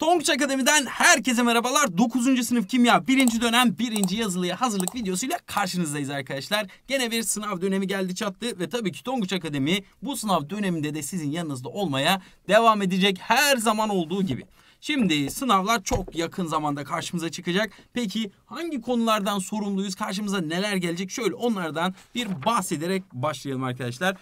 Tonguç Akademi'den herkese merhabalar. 9. sınıf kimya 1. dönem 1. yazılıya hazırlık videosuyla karşınızdayız arkadaşlar. Gene bir sınav dönemi geldi çattı ve tabii ki Tonguç Akademi bu sınav döneminde de sizin yanınızda olmaya devam edecek her zaman olduğu gibi. Şimdi sınavlar çok yakın zamanda karşımıza çıkacak. Peki hangi konulardan sorumluyuz? Karşımıza neler gelecek? Şöyle onlardan bir bahsederek başlayalım arkadaşlar.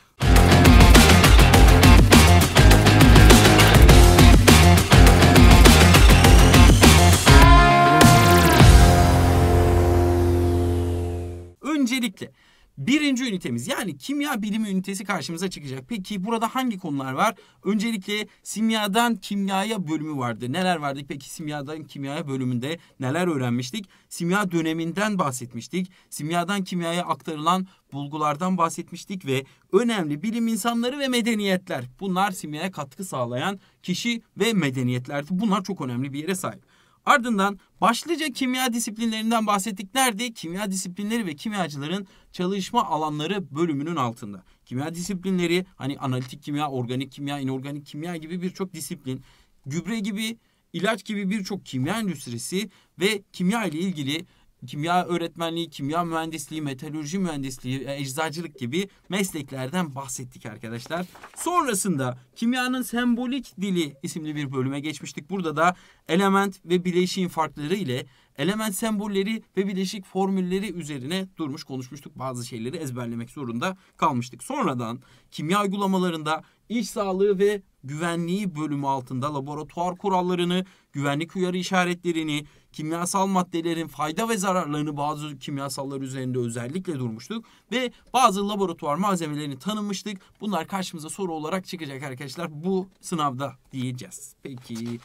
Öncelikle Birinci ünitemiz yani kimya bilimi ünitesi karşımıza çıkacak. Peki burada hangi konular var? Öncelikle simyadan kimyaya bölümü vardı. Neler vardı? Peki simyadan kimyaya bölümünde neler öğrenmiştik? Simya döneminden bahsetmiştik. Simyadan kimyaya aktarılan bulgulardan bahsetmiştik ve önemli bilim insanları ve medeniyetler. Bunlar simyaya katkı sağlayan kişi ve medeniyetlerdi. Bunlar çok önemli bir yere sahip. Ardından başlıca kimya disiplinlerinden bahsettik. Nerede? Kimya disiplinleri ve kimyacıların çalışma alanları bölümünün altında. Kimya disiplinleri hani analitik kimya, organik kimya, inorganik kimya gibi birçok disiplin, gübre gibi, ilaç gibi birçok kimya endüstrisi ve kimya ile ilgili kimya öğretmenliği, kimya mühendisliği, metalürji mühendisliği, e, eczacılık gibi mesleklerden bahsettik arkadaşlar. Sonrasında kimyanın sembolik dili isimli bir bölüme geçmiştik. Burada da element ve bileşiğin farkları ile element sembolleri ve bileşik formülleri üzerine durmuş konuşmuştuk. Bazı şeyleri ezberlemek zorunda kalmıştık. Sonradan kimya uygulamalarında İş sağlığı ve güvenliği bölümü altında laboratuvar kurallarını, güvenlik uyarı işaretlerini, kimyasal maddelerin fayda ve zararlarını bazı kimyasallar üzerinde özellikle durmuştuk ve bazı laboratuvar malzemelerini tanımıştık. Bunlar karşımıza soru olarak çıkacak arkadaşlar bu sınavda diyeceğiz. Peki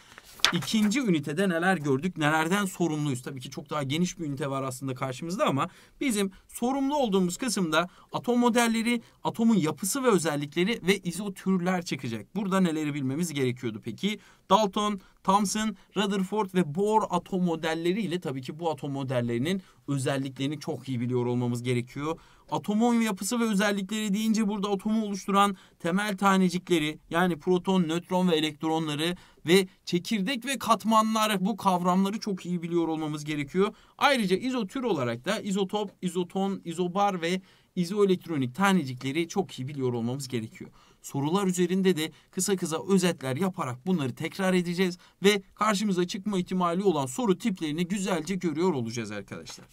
İkinci ünitede neler gördük, nelerden sorumluyuz? Tabii ki çok daha geniş bir ünite var aslında karşımızda ama bizim sorumlu olduğumuz kısımda atom modelleri, atomun yapısı ve özellikleri ve izotürler çıkacak. Burada neleri bilmemiz gerekiyordu peki? Dalton, Thomson, Rutherford ve Bohr atom modelleriyle tabii ki bu atom modellerinin özelliklerini çok iyi biliyor olmamız gerekiyor. Atomun yapısı ve özellikleri deyince burada atomu oluşturan temel tanecikleri yani proton, nötron ve elektronları ve çekirdek ve katmanlar bu kavramları çok iyi biliyor olmamız gerekiyor. Ayrıca izotür olarak da izotop, izoton, izobar ve izoelektronik tanecikleri çok iyi biliyor olmamız gerekiyor. Sorular üzerinde de kısa kısa özetler yaparak bunları tekrar edeceğiz ve karşımıza çıkma ihtimali olan soru tiplerini güzelce görüyor olacağız arkadaşlar.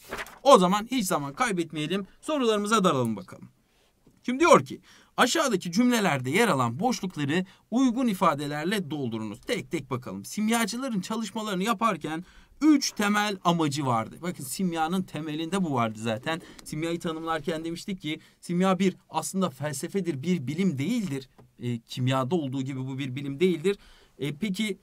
O zaman hiç zaman kaybetmeyelim sorularımıza dalalım bakalım. Şimdi diyor ki aşağıdaki cümlelerde yer alan boşlukları uygun ifadelerle doldurunuz. Tek tek bakalım. Simyacıların çalışmalarını yaparken Üç temel amacı vardı. Bakın simyanın temelinde bu vardı zaten. Simyayı tanımlarken demiştik ki simya bir aslında felsefedir, bir bilim değildir. E, kimyada olduğu gibi bu bir bilim değildir. E, peki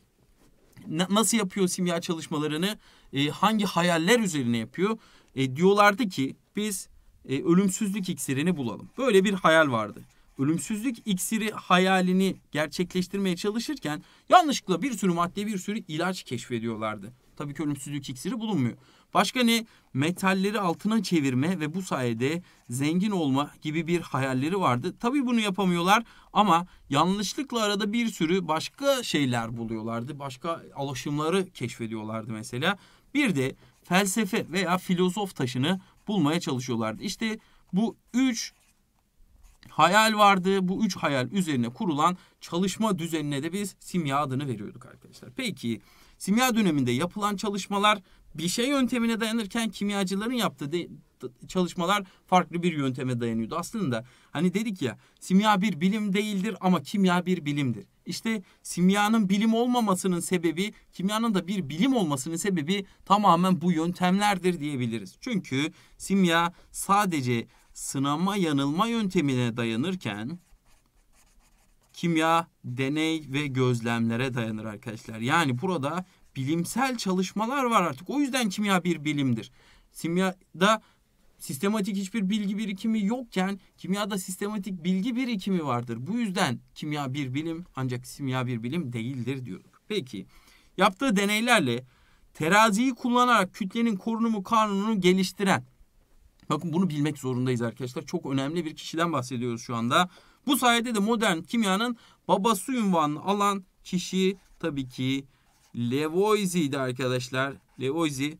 nasıl yapıyor simya çalışmalarını? E, hangi hayaller üzerine yapıyor? E, diyorlardı ki biz e, ölümsüzlük iksirini bulalım. Böyle bir hayal vardı. Ölümsüzlük iksiri hayalini gerçekleştirmeye çalışırken yanlışlıkla bir sürü madde, bir sürü ilaç keşfediyorlardı. Tabii ki ölümsüzlük iksiri bulunmuyor. Başka ne? Metalleri altına çevirme ve bu sayede zengin olma gibi bir hayalleri vardı. Tabii bunu yapamıyorlar ama yanlışlıkla arada bir sürü başka şeyler buluyorlardı. Başka alaşımları keşfediyorlardı mesela. Bir de felsefe veya filozof taşını bulmaya çalışıyorlardı. İşte bu üç hayal vardı. Bu üç hayal üzerine kurulan çalışma düzenine de biz simya adını veriyorduk arkadaşlar. Peki Simya döneminde yapılan çalışmalar bir şey yöntemine dayanırken kimyacıların yaptığı de, çalışmalar farklı bir yönteme dayanıyordu. Aslında hani dedik ya simya bir bilim değildir ama kimya bir bilimdir. İşte simyanın bilim olmamasının sebebi, kimyanın da bir bilim olmasının sebebi tamamen bu yöntemlerdir diyebiliriz. Çünkü simya sadece sınama yanılma yöntemine dayanırken kimya, deney ve gözlemlere dayanır arkadaşlar. Yani burada bilimsel çalışmalar var artık. O yüzden kimya bir bilimdir. Kimyada sistematik hiçbir bilgi birikimi yokken kimyada sistematik bilgi birikimi vardır. Bu yüzden kimya bir bilim ancak kimya bir bilim değildir diyorduk. Peki yaptığı deneylerle teraziyi kullanarak kütlenin korunumu kanununu geliştiren Bakın bunu bilmek zorundayız arkadaşlar. Çok önemli bir kişiden bahsediyoruz şu anda. Bu sayede de modern kimyanın babası ünvanını alan kişi tabii ki Lavoisie'di arkadaşlar. Lavoisie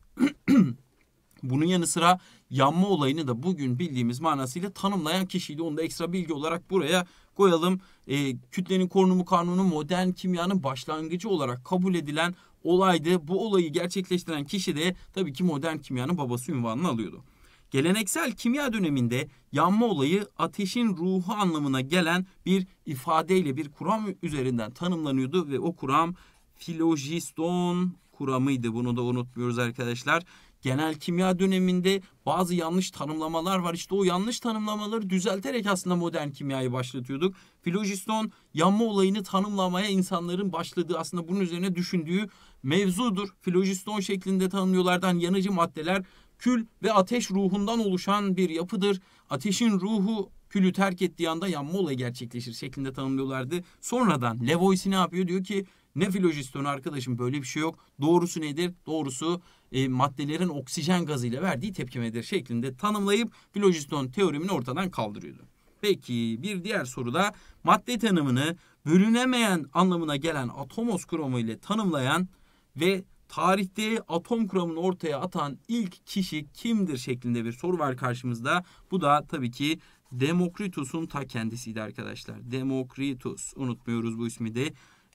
bunun yanı sıra yanma olayını da bugün bildiğimiz manasıyla tanımlayan kişiydi. Onu da ekstra bilgi olarak buraya koyalım. E, kütlenin korunumu kanunu modern kimyanın başlangıcı olarak kabul edilen olaydı. Bu olayı gerçekleştiren kişi de tabii ki modern kimyanın babası ünvanını alıyordu. Geleneksel kimya döneminde yanma olayı ateşin ruhu anlamına gelen bir ifadeyle bir kuram üzerinden tanımlanıyordu ve o kuram filojiston kuramıydı. Bunu da unutmuyoruz arkadaşlar. Genel kimya döneminde bazı yanlış tanımlamalar var. İşte o yanlış tanımlamaları düzelterek aslında modern kimyayı başlatıyorduk. Filojiston yanma olayını tanımlamaya insanların başladığı aslında bunun üzerine düşündüğü mevzudur. Filojiston şeklinde tanımlıyorlardan yanıcı maddeler kül ve ateş ruhundan oluşan bir yapıdır. Ateşin ruhu külü terk ettiği anda yanma olayı gerçekleşir şeklinde tanımlıyorlardı. Sonradan Levoisi ne yapıyor? Diyor ki ne filojistön arkadaşım böyle bir şey yok. Doğrusu nedir? Doğrusu e, maddelerin oksijen gazıyla verdiği tepkimedir şeklinde tanımlayıp filojistön teoremini ortadan kaldırıyordu. Peki bir diğer soruda madde tanımını bölünemeyen anlamına gelen atomos kromu ile tanımlayan ve tarihte atom kuramını ortaya atan ilk kişi kimdir şeklinde bir soru var karşımızda. Bu da tabii ki Demokritus'un ta kendisiydi arkadaşlar. Demokritus unutmuyoruz bu ismi de.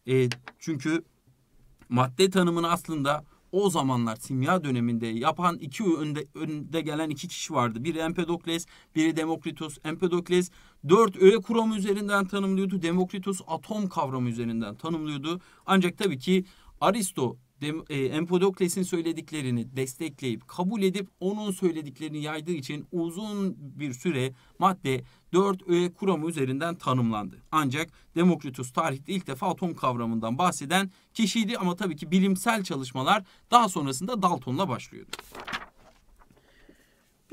E, çünkü madde tanımını aslında o zamanlar simya döneminde yapan iki önde, önde gelen iki kişi vardı. Biri Empedokles, biri Demokritos. Empedokles dört öğe kuramı üzerinden tanımlıyordu. Demokritos atom kavramı üzerinden tanımlıyordu. Ancak tabii ki Aristo Dem e, Empodokles'in söylediklerini destekleyip kabul edip onun söylediklerini yaydığı için uzun bir süre madde 4 öğe kuramı üzerinden tanımlandı. Ancak Demokritus tarihte ilk defa atom kavramından bahseden kişiydi ama tabii ki bilimsel çalışmalar daha sonrasında Dalton'la başlıyordu.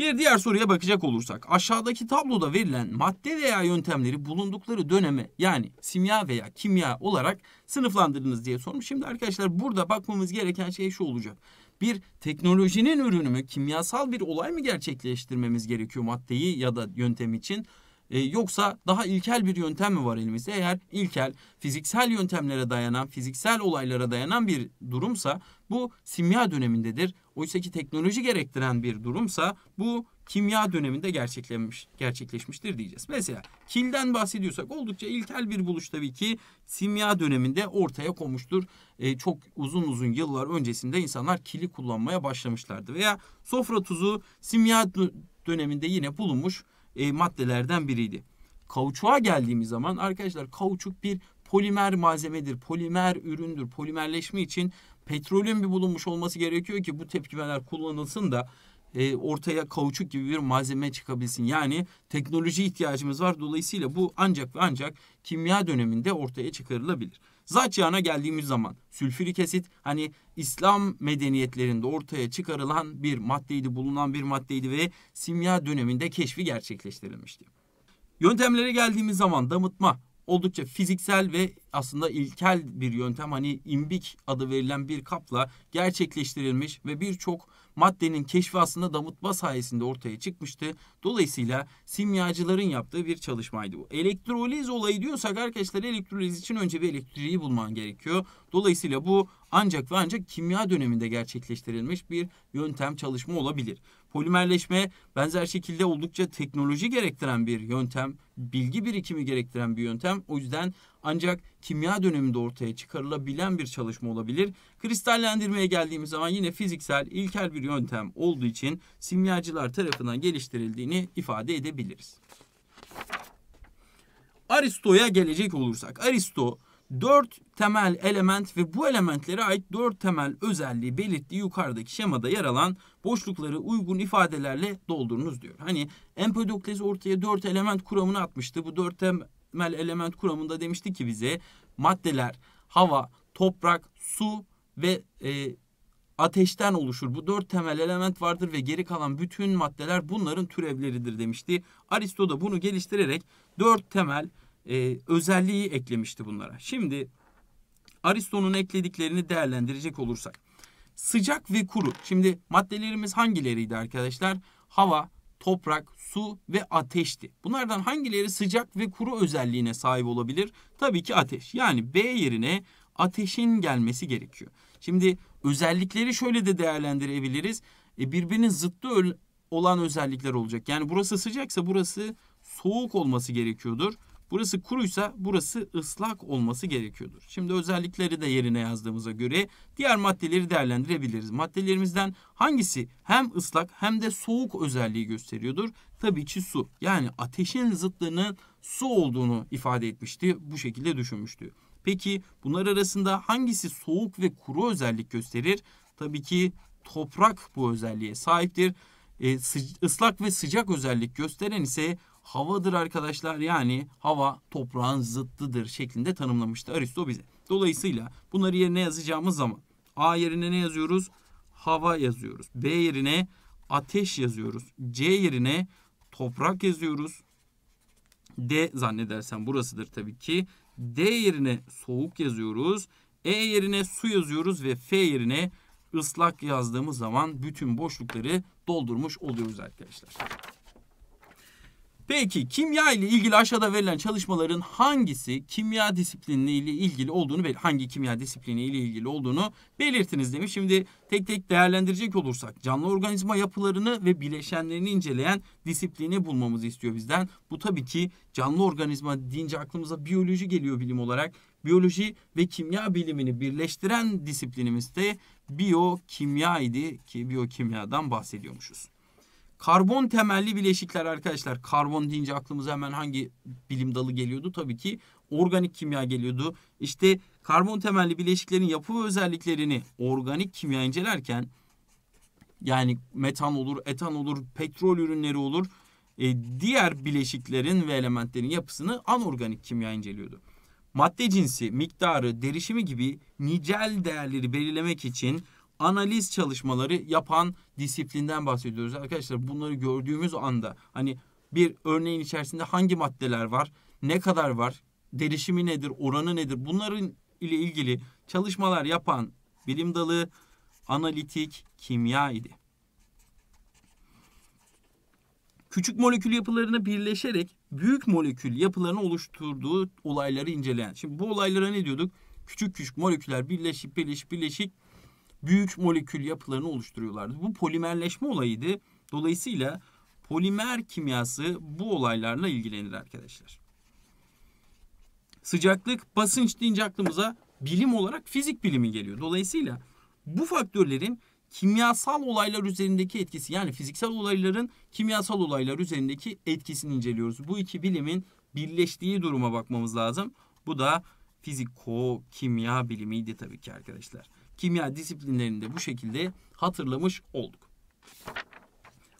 Bir diğer soruya bakacak olursak aşağıdaki tabloda verilen madde veya yöntemleri bulundukları döneme yani simya veya kimya olarak sınıflandırınız diye sormuş. Şimdi arkadaşlar burada bakmamız gereken şey şu olacak. Bir teknolojinin ürünü mü kimyasal bir olay mı gerçekleştirmemiz gerekiyor maddeyi ya da yöntem için? Ee, yoksa daha ilkel bir yöntem mi var elimizde? Eğer ilkel fiziksel yöntemlere dayanan, fiziksel olaylara dayanan bir durumsa bu simya dönemindedir. Oysa ki teknoloji gerektiren bir durumsa bu kimya döneminde gerçekleşmiş, gerçekleşmiştir diyeceğiz. Mesela kilden bahsediyorsak oldukça ilkel bir buluş tabii ki simya döneminde ortaya konmuştur. Ee, çok uzun uzun yıllar öncesinde insanlar kili kullanmaya başlamışlardı. Veya sofra tuzu simya döneminde yine bulunmuş e, maddelerden biriydi. Kauçuğa geldiğimiz zaman arkadaşlar kauçuk bir polimer malzemedir, polimer üründür. Polimerleşme için petrolün bir bulunmuş olması gerekiyor ki bu tepkimeler kullanılsın da e, ortaya kauçuk gibi bir malzeme çıkabilsin. Yani teknoloji ihtiyacımız var. Dolayısıyla bu ancak ve ancak kimya döneminde ortaya çıkarılabilir. Zat yağına geldiğimiz zaman sülfürik asit hani İslam medeniyetlerinde ortaya çıkarılan bir maddeydi, bulunan bir maddeydi ve simya döneminde keşfi gerçekleştirilmişti. Yöntemlere geldiğimiz zaman damıtma, oldukça fiziksel ve aslında ilkel bir yöntem hani imbik adı verilen bir kapla gerçekleştirilmiş ve birçok maddenin keşfi aslında damıtma sayesinde ortaya çıkmıştı. Dolayısıyla simyacıların yaptığı bir çalışmaydı bu. Elektroliz olayı diyorsak arkadaşlar elektroliz için önce bir elektriği bulman gerekiyor. Dolayısıyla bu ancak ve ancak kimya döneminde gerçekleştirilmiş bir yöntem çalışma olabilir. Polimerleşme benzer şekilde oldukça teknoloji gerektiren bir yöntem, bilgi birikimi gerektiren bir yöntem. O yüzden ancak kimya döneminde ortaya çıkarılabilen bir çalışma olabilir. Kristallendirmeye geldiğimiz zaman yine fiziksel, ilkel bir yöntem olduğu için simyacılar tarafından geliştirildiğini ifade edebiliriz. Aristo'ya gelecek olursak, Aristo dört temel element ve bu elementlere ait dört temel özelliği belirttiği yukarıdaki şemada yer alan boşlukları uygun ifadelerle doldurunuz diyor. Hani Empedokles ortaya dört element kuramını atmıştı. Bu dört temel element kuramında demişti ki bize maddeler hava, toprak, su ve e, ateşten oluşur. Bu dört temel element vardır ve geri kalan bütün maddeler bunların türevleridir demişti. Aristo da bunu geliştirerek dört temel e, özelliği eklemişti bunlara. Şimdi Aristo'nun eklediklerini değerlendirecek olursak. Sıcak ve kuru. Şimdi maddelerimiz hangileriydi arkadaşlar? Hava, toprak, su ve ateşti. Bunlardan hangileri sıcak ve kuru özelliğine sahip olabilir? Tabii ki ateş. Yani B yerine ateşin gelmesi gerekiyor. Şimdi özellikleri şöyle de değerlendirebiliriz. E, birbirinin zıttı olan özellikler olacak. Yani burası sıcaksa burası soğuk olması gerekiyordur. Burası kuruysa burası ıslak olması gerekiyordur. Şimdi özellikleri de yerine yazdığımıza göre diğer maddeleri değerlendirebiliriz. Maddelerimizden hangisi hem ıslak hem de soğuk özelliği gösteriyordur? Tabii ki su. Yani ateşin zıtlığının su olduğunu ifade etmişti. Bu şekilde düşünmüştü. Peki bunlar arasında hangisi soğuk ve kuru özellik gösterir? Tabii ki toprak bu özelliğe sahiptir. E, ıslak ve sıcak özellik gösteren ise havadır arkadaşlar. Yani hava toprağın zıttıdır şeklinde tanımlamıştı Aristo bize. Dolayısıyla bunları yerine yazacağımız zaman A yerine ne yazıyoruz? Hava yazıyoruz. B yerine ateş yazıyoruz. C yerine toprak yazıyoruz. D zannedersem burasıdır tabii ki. D yerine soğuk yazıyoruz. E yerine su yazıyoruz ve F yerine ıslak yazdığımız zaman bütün boşlukları doldurmuş oluyoruz arkadaşlar. Peki kimya ile ilgili aşağıda verilen çalışmaların hangisi kimya disiplini ile ilgili olduğunu hangi kimya disiplini ile ilgili olduğunu belirtiniz demiş. Şimdi tek tek değerlendirecek olursak canlı organizma yapılarını ve bileşenlerini inceleyen disiplini bulmamızı istiyor bizden. Bu tabii ki canlı organizma deyince aklımıza biyoloji geliyor bilim olarak. Biyoloji ve kimya bilimini birleştiren disiplinimiz de biyokimya idi ki biyokimyadan bahsediyormuşuz. Karbon temelli bileşikler arkadaşlar. Karbon deyince aklımıza hemen hangi bilim dalı geliyordu? Tabii ki organik kimya geliyordu. İşte karbon temelli bileşiklerin yapı ve özelliklerini organik kimya incelerken yani metan olur, etan olur, petrol ürünleri olur. E, diğer bileşiklerin ve elementlerin yapısını anorganik kimya inceliyordu. Madde cinsi, miktarı, derişimi gibi nicel değerleri belirlemek için analiz çalışmaları yapan disiplinden bahsediyoruz. Arkadaşlar bunları gördüğümüz anda hani bir örneğin içerisinde hangi maddeler var, ne kadar var, derişimi nedir, oranı nedir bunların ile ilgili çalışmalar yapan bilim dalı analitik kimya idi. Küçük molekül yapılarını birleşerek büyük molekül yapılarını oluşturduğu olayları inceleyen. Şimdi bu olaylara ne diyorduk? Küçük küçük moleküller birleşip birleşip birleşip büyük molekül yapılarını oluşturuyorlardı. Bu polimerleşme olayıydı. Dolayısıyla polimer kimyası bu olaylarla ilgilenir arkadaşlar. Sıcaklık, basınç deyince aklımıza bilim olarak fizik bilimi geliyor. Dolayısıyla bu faktörlerin kimyasal olaylar üzerindeki etkisi yani fiziksel olayların kimyasal olaylar üzerindeki etkisini inceliyoruz. Bu iki bilimin birleştiği duruma bakmamız lazım. Bu da fiziko kimya bilimiydi tabii ki arkadaşlar kimya disiplinlerinde bu şekilde hatırlamış olduk.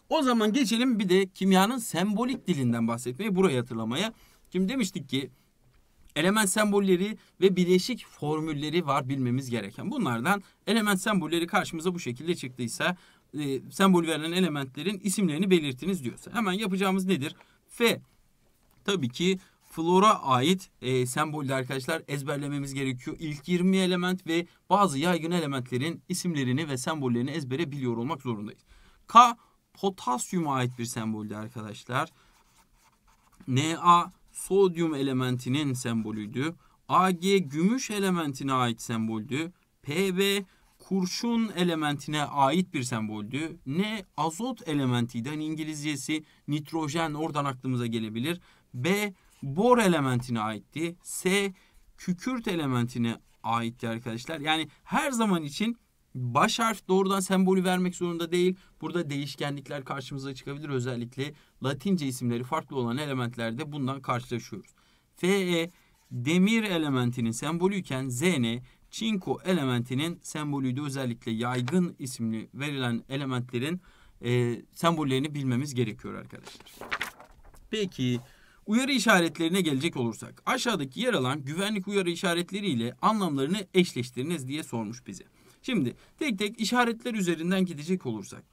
O zaman geçelim bir de kimyanın sembolik dilinden bahsetmeye, burayı hatırlamaya. Şimdi demiştik ki element sembolleri ve bileşik formülleri var bilmemiz gereken. Bunlardan element sembolleri karşımıza bu şekilde çıktıysa e, sembol verilen elementlerin isimlerini belirtiniz diyorsa. Hemen yapacağımız nedir? F tabii ki flora ait e, sembolde arkadaşlar ezberlememiz gerekiyor. İlk 20 element ve bazı yaygın elementlerin isimlerini ve sembollerini ezbere biliyor olmak zorundayız. K potasyuma ait bir semboldü arkadaşlar. Na sodyum elementinin sembolüydü. Ag gümüş elementine ait semboldü. Pb kurşun elementine ait bir semboldü. N azot elementiydi. Hani İngilizcesi nitrojen oradan aklımıza gelebilir. B bor elementine aitti. S kükürt elementine aitti arkadaşlar. Yani her zaman için baş harf doğrudan sembolü vermek zorunda değil. Burada değişkenlikler karşımıza çıkabilir. Özellikle Latince isimleri farklı olan elementlerde bundan karşılaşıyoruz. Fe demir elementinin sembolüyken Zn çinko elementinin sembolüydü. Özellikle yaygın isimli verilen elementlerin e, sembollerini bilmemiz gerekiyor arkadaşlar. Peki Uyarı işaretlerine gelecek olursak aşağıdaki yer alan güvenlik uyarı işaretleri ile anlamlarını eşleştiriniz diye sormuş bize. Şimdi tek tek işaretler üzerinden gidecek olursak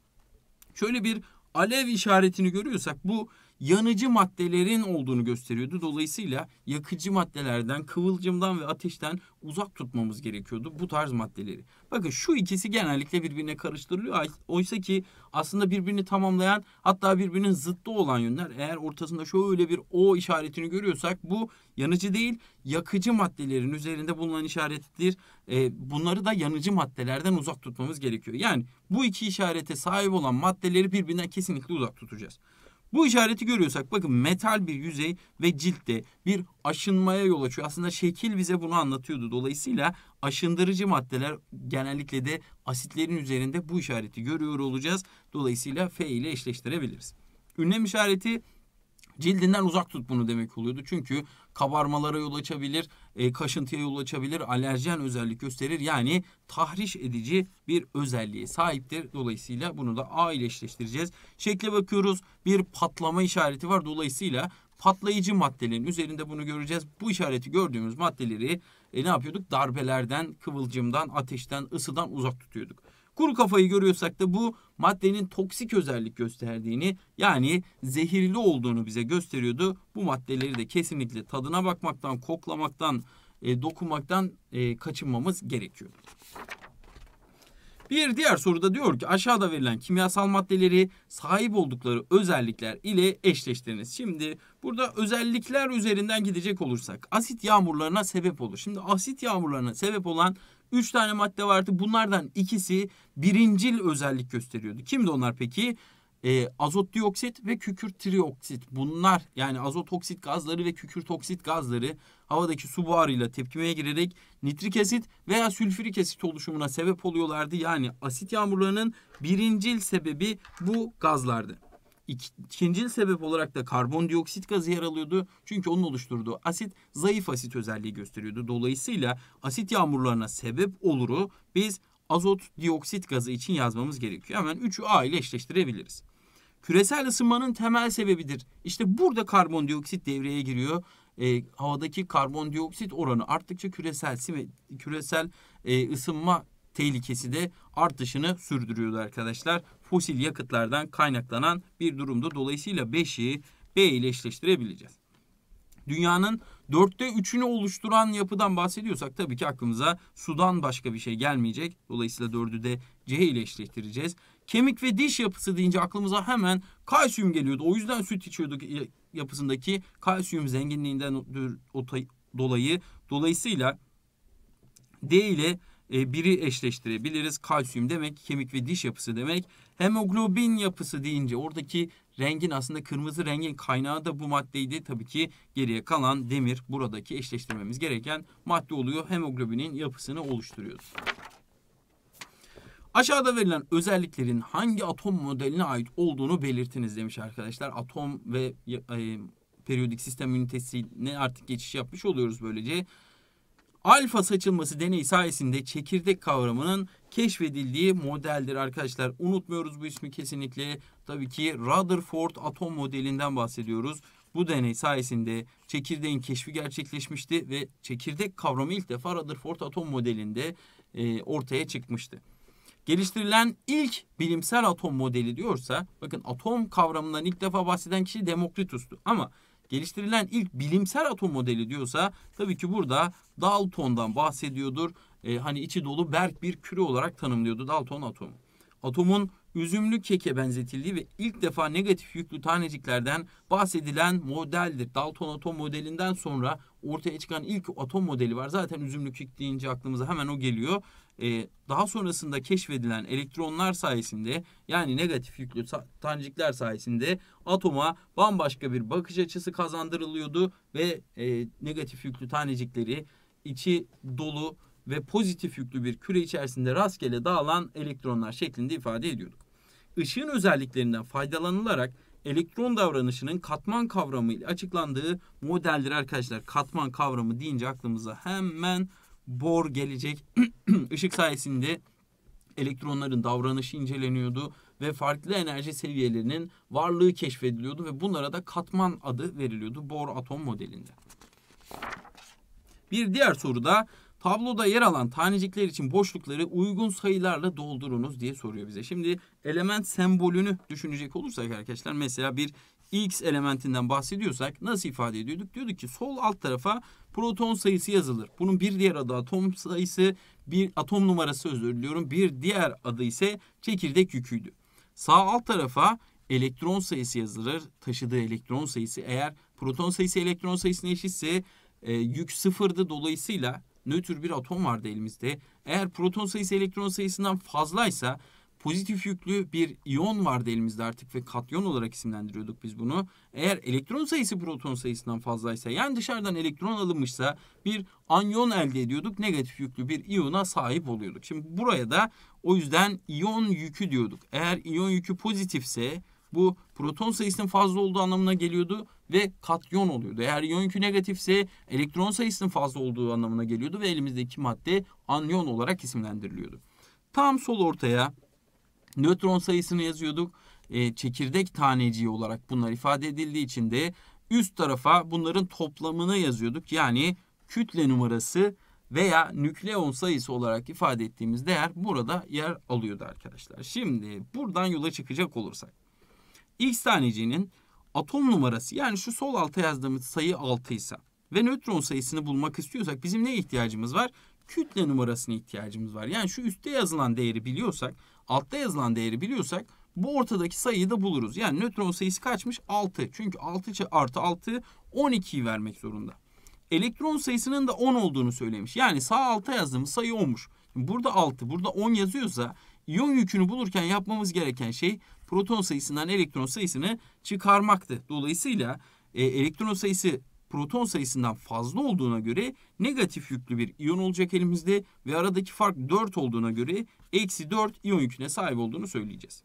şöyle bir alev işaretini görüyorsak bu yanıcı maddelerin olduğunu gösteriyordu. Dolayısıyla yakıcı maddelerden, kıvılcımdan ve ateşten uzak tutmamız gerekiyordu bu tarz maddeleri. Bakın şu ikisi genellikle birbirine karıştırılıyor. Oysa ki aslında birbirini tamamlayan hatta birbirinin zıttı olan yönler eğer ortasında şöyle bir O işaretini görüyorsak bu yanıcı değil yakıcı maddelerin üzerinde bulunan işarettir. E, bunları da yanıcı maddelerden uzak tutmamız gerekiyor. Yani bu iki işarete sahip olan maddeleri birbirinden kesinlikle uzak tutacağız. Bu işareti görüyorsak bakın metal bir yüzey ve ciltte bir aşınmaya yol açıyor. Aslında şekil bize bunu anlatıyordu. Dolayısıyla aşındırıcı maddeler genellikle de asitlerin üzerinde bu işareti görüyor olacağız. Dolayısıyla F ile eşleştirebiliriz. Ünlem işareti Cildinden uzak tut bunu demek oluyordu. Çünkü kabarmalara yol açabilir, e, kaşıntıya yol açabilir, alerjen özellik gösterir. Yani tahriş edici bir özelliğe sahiptir. Dolayısıyla bunu da A ile eşleştireceğiz. Şekle bakıyoruz. Bir patlama işareti var. Dolayısıyla patlayıcı maddelerin üzerinde bunu göreceğiz. Bu işareti gördüğümüz maddeleri e, ne yapıyorduk? Darbelerden, kıvılcımdan, ateşten, ısıdan uzak tutuyorduk. Kuru kafayı görüyorsak da bu maddenin toksik özellik gösterdiğini yani zehirli olduğunu bize gösteriyordu. Bu maddeleri de kesinlikle tadına bakmaktan, koklamaktan, e, dokunmaktan e, kaçınmamız gerekiyor. Bir diğer soruda diyor ki aşağıda verilen kimyasal maddeleri sahip oldukları özellikler ile eşleştiriniz. Şimdi burada özellikler üzerinden gidecek olursak asit yağmurlarına sebep olur. Şimdi asit yağmurlarına sebep olan 3 tane madde vardı. Bunlardan ikisi birincil özellik gösteriyordu. Kimdi onlar peki? E, azot dioksit ve kükürt trioksit. Bunlar yani azot oksit gazları ve kükürt oksit gazları havadaki su buharıyla tepkimeye girerek nitrik asit veya sülfürik asit oluşumuna sebep oluyorlardı. Yani asit yağmurlarının birincil sebebi bu gazlardı. İkinci sebep olarak da karbondioksit gazı yer alıyordu. Çünkü onun oluşturduğu asit zayıf asit özelliği gösteriyordu. Dolayısıyla asit yağmurlarına sebep oluru biz azot dioksit gazı için yazmamız gerekiyor. Hemen 3'ü A ile eşleştirebiliriz. Küresel ısınmanın temel sebebidir. İşte burada karbondioksit devreye giriyor. E, havadaki karbondioksit oranı arttıkça küresel küresel e, ısınma tehlikesi de artışını sürdürüyordu arkadaşlar. Fosil yakıtlardan kaynaklanan bir durumda. Dolayısıyla 5'i B ile eşleştirebileceğiz. Dünyanın dörtte üçünü oluşturan yapıdan bahsediyorsak tabii ki aklımıza sudan başka bir şey gelmeyecek. Dolayısıyla dördü de C ile eşleştireceğiz. Kemik ve diş yapısı deyince aklımıza hemen kalsiyum geliyordu. O yüzden süt içiyorduk yapısındaki kalsiyum zenginliğinden dolayı. Dolayısıyla D ile e, biri eşleştirebiliriz. Kalsiyum demek kemik ve diş yapısı demek. Hemoglobin yapısı deyince oradaki rengin aslında kırmızı rengin kaynağı da bu maddeydi. Tabii ki geriye kalan demir buradaki eşleştirmemiz gereken madde oluyor. Hemoglobinin yapısını oluşturuyoruz. Aşağıda verilen özelliklerin hangi atom modeline ait olduğunu belirtiniz demiş arkadaşlar. Atom ve e, periyodik sistem ünitesine artık geçiş yapmış oluyoruz böylece. Alfa saçılması deneyi sayesinde çekirdek kavramının keşfedildiği modeldir arkadaşlar. Unutmuyoruz bu ismi kesinlikle. Tabii ki Rutherford atom modelinden bahsediyoruz. Bu deney sayesinde çekirdeğin keşfi gerçekleşmişti ve çekirdek kavramı ilk defa Rutherford atom modelinde e, ortaya çıkmıştı. Geliştirilen ilk bilimsel atom modeli diyorsa bakın atom kavramından ilk defa bahseden kişi Demokritus'tu ama geliştirilen ilk bilimsel atom modeli diyorsa tabii ki burada Dalton'dan bahsediyordur. E, hani içi dolu berk bir küre olarak tanımlıyordu Dalton atomu. Atomun üzümlü keke benzetildiği ve ilk defa negatif yüklü taneciklerden bahsedilen modeldir. Dalton atom modelinden sonra ortaya çıkan ilk atom modeli var. Zaten üzümlü kek deyince aklımıza hemen o geliyor. Ee, daha sonrasında keşfedilen elektronlar sayesinde yani negatif yüklü tanecikler sayesinde atoma bambaşka bir bakış açısı kazandırılıyordu ve e, negatif yüklü tanecikleri içi dolu ve pozitif yüklü bir küre içerisinde rastgele dağılan elektronlar şeklinde ifade ediyorduk ışığın özelliklerinden faydalanılarak elektron davranışının katman kavramı ile açıklandığı modeldir arkadaşlar. Katman kavramı deyince aklımıza hemen bor gelecek. Işık sayesinde elektronların davranışı inceleniyordu ve farklı enerji seviyelerinin varlığı keşfediliyordu ve bunlara da katman adı veriliyordu bor atom modelinde. Bir diğer soruda Tabloda yer alan tanecikler için boşlukları uygun sayılarla doldurunuz diye soruyor bize. Şimdi element sembolünü düşünecek olursak arkadaşlar mesela bir X elementinden bahsediyorsak nasıl ifade ediyorduk? Diyorduk ki sol alt tarafa proton sayısı yazılır. Bunun bir diğer adı atom sayısı, bir atom numarası özür diliyorum. Bir diğer adı ise çekirdek yüküydü. Sağ alt tarafa elektron sayısı yazılır. Taşıdığı elektron sayısı eğer proton sayısı elektron sayısına eşitse e, yük sıfırdı. Dolayısıyla nötr bir atom vardı elimizde. Eğer proton sayısı elektron sayısından fazlaysa pozitif yüklü bir iyon vardı elimizde artık ve katyon olarak isimlendiriyorduk biz bunu. Eğer elektron sayısı proton sayısından fazlaysa yani dışarıdan elektron alınmışsa bir anyon elde ediyorduk. Negatif yüklü bir iyona sahip oluyorduk. Şimdi buraya da o yüzden iyon yükü diyorduk. Eğer iyon yükü pozitifse bu proton sayısının fazla olduğu anlamına geliyordu ve katyon oluyordu. Eğer iyon yükü negatifse elektron sayısının fazla olduğu anlamına geliyordu ve elimizdeki madde anyon olarak isimlendiriliyordu. Tam sol ortaya nötron sayısını yazıyorduk. E, çekirdek taneciği olarak bunlar ifade edildiği için de üst tarafa bunların toplamını yazıyorduk. Yani kütle numarası veya nükleon sayısı olarak ifade ettiğimiz değer burada yer alıyordu arkadaşlar. Şimdi buradan yola çıkacak olursak. X taneciğinin atom numarası yani şu sol alta yazdığımız sayı 6 ise ve nötron sayısını bulmak istiyorsak bizim neye ihtiyacımız var? Kütle numarasına ihtiyacımız var. Yani şu üstte yazılan değeri biliyorsak, altta yazılan değeri biliyorsak bu ortadaki sayıyı da buluruz. Yani nötron sayısı kaçmış? 6. Çünkü 6 artı 6 12'yi vermek zorunda. Elektron sayısının da 10 olduğunu söylemiş. Yani sağ alta yazdığımız sayı 10'muş. Burada 6, burada 10 yazıyorsa iyon yükünü bulurken yapmamız gereken şey proton sayısından elektron sayısını çıkarmaktı. Dolayısıyla e, elektron sayısı proton sayısından fazla olduğuna göre negatif yüklü bir iyon olacak elimizde ve aradaki fark 4 olduğuna göre eksi 4 iyon yüküne sahip olduğunu söyleyeceğiz.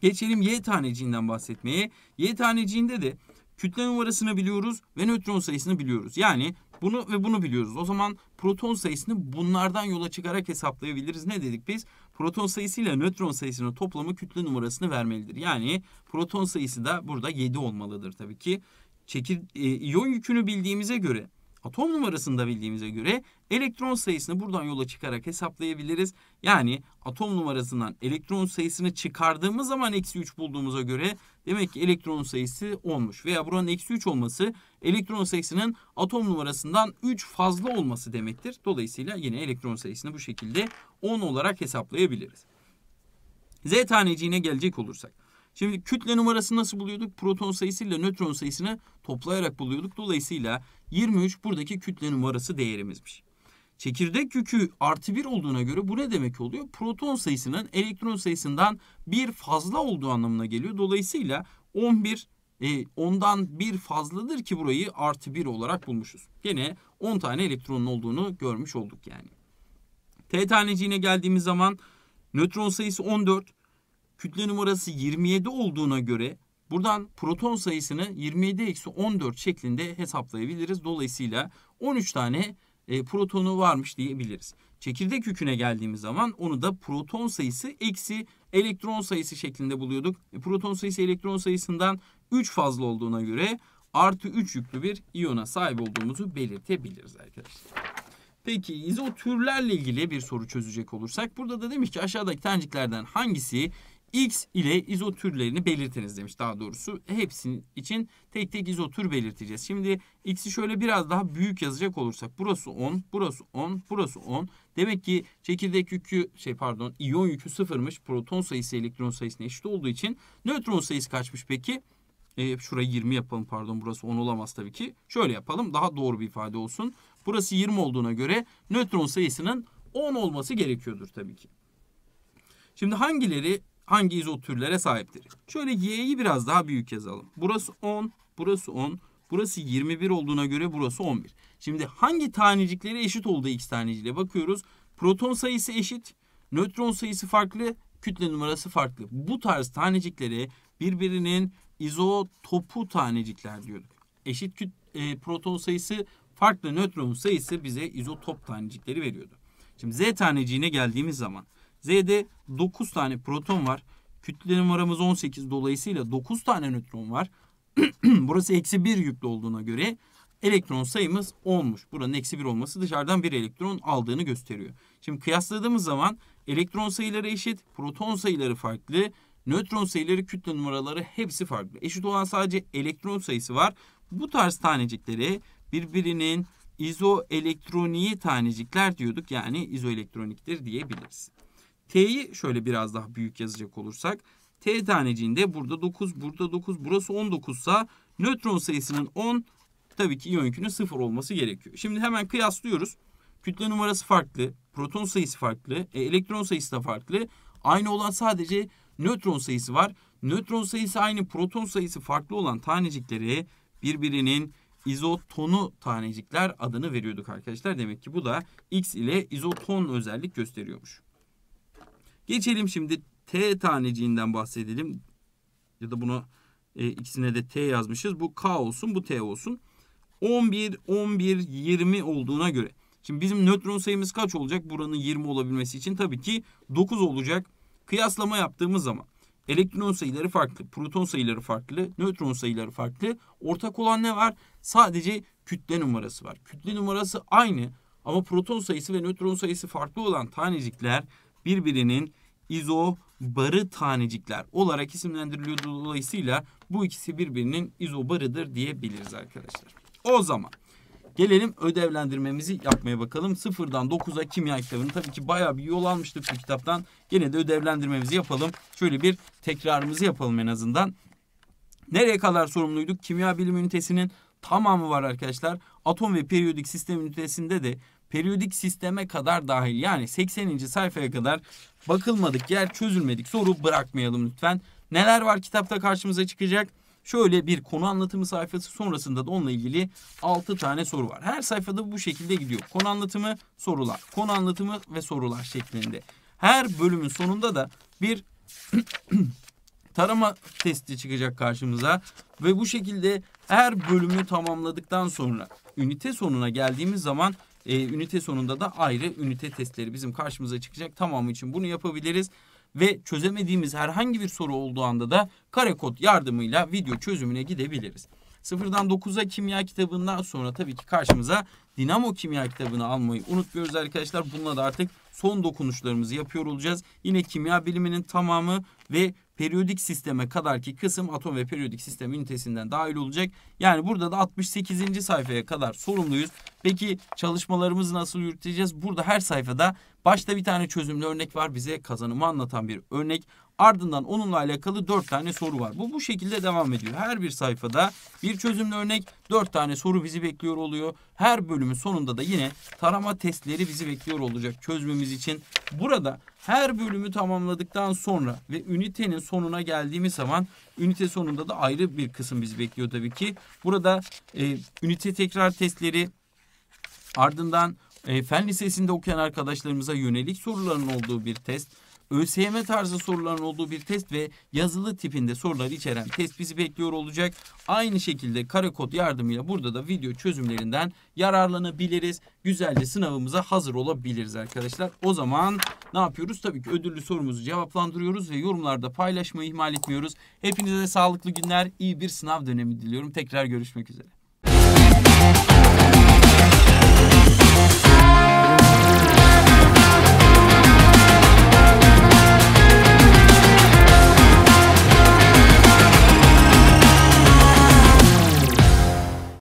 Geçelim Y taneciğinden bahsetmeye. Y taneciğinde de kütle numarasını biliyoruz ve nötron sayısını biliyoruz. Yani bunu ve bunu biliyoruz. O zaman proton sayısını bunlardan yola çıkarak hesaplayabiliriz. Ne dedik biz? proton sayısı ile nötron sayısının toplamı kütle numarasını vermelidir. Yani proton sayısı da burada 7 olmalıdır tabii ki. Çekir, e, iyon yükünü bildiğimize göre atom numarasını da bildiğimize göre elektron sayısını buradan yola çıkarak hesaplayabiliriz. Yani atom numarasından elektron sayısını çıkardığımız zaman eksi 3 bulduğumuza göre demek ki elektron sayısı 10'muş. Veya buranın eksi 3 olması elektron sayısının atom numarasından 3 fazla olması demektir. Dolayısıyla yine elektron sayısını bu şekilde 10 olarak hesaplayabiliriz. Z taneciğine gelecek olursak. Şimdi kütle numarası nasıl buluyorduk? Proton sayısıyla nötron sayısını toplayarak buluyorduk. Dolayısıyla 23 buradaki kütle numarası değerimizmiş. Çekirdek yükü artı 1 olduğuna göre bu ne demek oluyor? Proton sayısının elektron sayısından bir fazla olduğu anlamına geliyor. Dolayısıyla 11 e, ondan bir fazladır ki burayı artı 1 olarak bulmuşuz. Gene 10 tane elektronun olduğunu görmüş olduk yani. T taneciğine geldiğimiz zaman nötron sayısı 14, kütle numarası 27 olduğuna göre buradan proton sayısını 27-14 şeklinde hesaplayabiliriz. Dolayısıyla 13 tane e, protonu varmış diyebiliriz. Çekirdek yüküne geldiğimiz zaman onu da proton sayısı eksi elektron sayısı şeklinde buluyorduk. E, proton sayısı elektron sayısından 3 fazla olduğuna göre artı 3 yüklü bir iyona sahip olduğumuzu belirtebiliriz arkadaşlar. Peki izotürlerle ilgili bir soru çözecek olursak burada da demiş ki aşağıdaki taneciklerden hangisi X ile izotürlerini belirtiniz demiş daha doğrusu. Hepsinin için tek tek izotür belirteceğiz. Şimdi X'i şöyle biraz daha büyük yazacak olursak burası 10, burası 10, burası 10. Demek ki çekirdek yükü şey pardon iyon yükü sıfırmış. Proton sayısı elektron sayısına eşit olduğu için nötron sayısı kaçmış peki? E, şurayı 20 yapalım pardon burası 10 olamaz tabii ki. Şöyle yapalım daha doğru bir ifade olsun. Burası 20 olduğuna göre nötron sayısının 10 olması gerekiyordur tabii ki. Şimdi hangileri hangi izotürlere sahiptir? Şöyle y'yi biraz daha büyük yazalım. Burası 10, burası 10, burası 21 olduğuna göre burası 11. Şimdi hangi tanecikleri eşit olduğu x taneciyle bakıyoruz. Proton sayısı eşit, nötron sayısı farklı, kütle numarası farklı. Bu tarz tanecikleri birbirinin izotopu tanecikler diyorduk. Eşit küt, e, proton sayısı farklı nötron sayısı bize izotop tanecikleri veriyordu. Şimdi Z taneciğine geldiğimiz zaman Z'de 9 tane proton var. Kütle numaramız 18 dolayısıyla 9 tane nötron var. Burası eksi 1 yüklü olduğuna göre elektron sayımız olmuş. Buranın eksi 1 olması dışarıdan bir elektron aldığını gösteriyor. Şimdi kıyasladığımız zaman elektron sayıları eşit, proton sayıları farklı, nötron sayıları, kütle numaraları hepsi farklı. Eşit olan sadece elektron sayısı var. Bu tarz tanecikleri birbirinin izoelektroniği tanecikler diyorduk yani izoelektroniktir diyebiliriz. T'yi şöyle biraz daha büyük yazacak olursak T taneciğinde burada 9, burada 9, burası 19 sa nötron sayısının 10 tabii ki iyon yükünün 0 olması gerekiyor. Şimdi hemen kıyaslıyoruz. Kütle numarası farklı, proton sayısı farklı, e, elektron sayısı da farklı. Aynı olan sadece nötron sayısı var. Nötron sayısı aynı, proton sayısı farklı olan tanecikleri birbirinin izotonu tanecikler adını veriyorduk arkadaşlar. Demek ki bu da X ile izoton özellik gösteriyormuş. Geçelim şimdi T taneciğinden bahsedelim. Ya da bunu e, ikisine de T yazmışız. Bu K olsun bu T olsun. 11, 11, 20 olduğuna göre. Şimdi bizim nötron sayımız kaç olacak? Buranın 20 olabilmesi için tabii ki 9 olacak. Kıyaslama yaptığımız zaman elektron sayıları farklı, proton sayıları farklı, nötron sayıları farklı. Ortak olan ne var? Sadece kütle numarası var. Kütle numarası aynı ama proton sayısı ve nötron sayısı farklı olan tanecikler birbirinin izobarı tanecikler olarak isimlendiriliyor. Dolayısıyla bu ikisi birbirinin izobarıdır diyebiliriz arkadaşlar. O zaman gelelim ödevlendirmemizi yapmaya bakalım. Sıfırdan 9'a kimya kitabını tabii ki baya bir yol almıştık bu kitaptan. Gene de ödevlendirmemizi yapalım. Şöyle bir tekrarımızı yapalım en azından. Nereye kadar sorumluyduk? Kimya bilim ünitesinin tamamı var arkadaşlar. Atom ve periyodik sistem ünitesinde de periyodik sisteme kadar dahil yani 80. sayfaya kadar bakılmadık yer çözülmedik soru bırakmayalım lütfen. Neler var kitapta karşımıza çıkacak? Şöyle bir konu anlatımı sayfası sonrasında da onunla ilgili 6 tane soru var. Her sayfada bu şekilde gidiyor. Konu anlatımı, sorular. Konu anlatımı ve sorular şeklinde. Her bölümün sonunda da bir tarama testi çıkacak karşımıza ve bu şekilde her bölümü tamamladıktan sonra ünite sonuna geldiğimiz zaman e, ünite sonunda da ayrı ünite testleri bizim karşımıza çıkacak. Tamamı için bunu yapabiliriz ve çözemediğimiz herhangi bir soru olduğu anda da kare kod yardımıyla video çözümüne gidebiliriz. Sıfırdan 9'a kimya kitabından sonra tabii ki karşımıza Dinamo kimya kitabını almayı unutmuyoruz arkadaşlar. Bununla da artık son dokunuşlarımızı yapıyor olacağız. Yine kimya biliminin tamamı ve periyodik sisteme kadar ki kısım atom ve periyodik sistem ünitesinden dahil olacak. Yani burada da 68. sayfaya kadar sorumluyuz. Peki çalışmalarımızı nasıl yürüteceğiz? Burada her sayfada başta bir tane çözümlü örnek var. Bize kazanımı anlatan bir örnek. Ardından onunla alakalı 4 tane soru var. Bu bu şekilde devam ediyor. Her bir sayfada bir çözümlü örnek 4 tane soru bizi bekliyor oluyor. Her bölümün sonunda da yine tarama testleri bizi bekliyor olacak çözmemiz için. Burada her bölümü tamamladıktan sonra ve ünitenin sonuna geldiğimiz zaman ünite sonunda da ayrı bir kısım bizi bekliyor tabii ki. Burada e, ünite tekrar testleri ardından e, fen lisesinde okuyan arkadaşlarımıza yönelik soruların olduğu bir test. ÖSYM tarzı soruların olduğu bir test ve yazılı tipinde sorular içeren test bizi bekliyor olacak. Aynı şekilde kare kod yardımıyla burada da video çözümlerinden yararlanabiliriz. Güzelce sınavımıza hazır olabiliriz arkadaşlar. O zaman ne yapıyoruz? Tabii ki ödüllü sorumuzu cevaplandırıyoruz ve yorumlarda paylaşmayı ihmal etmiyoruz. Hepinize sağlıklı günler, iyi bir sınav dönemi diliyorum. Tekrar görüşmek üzere.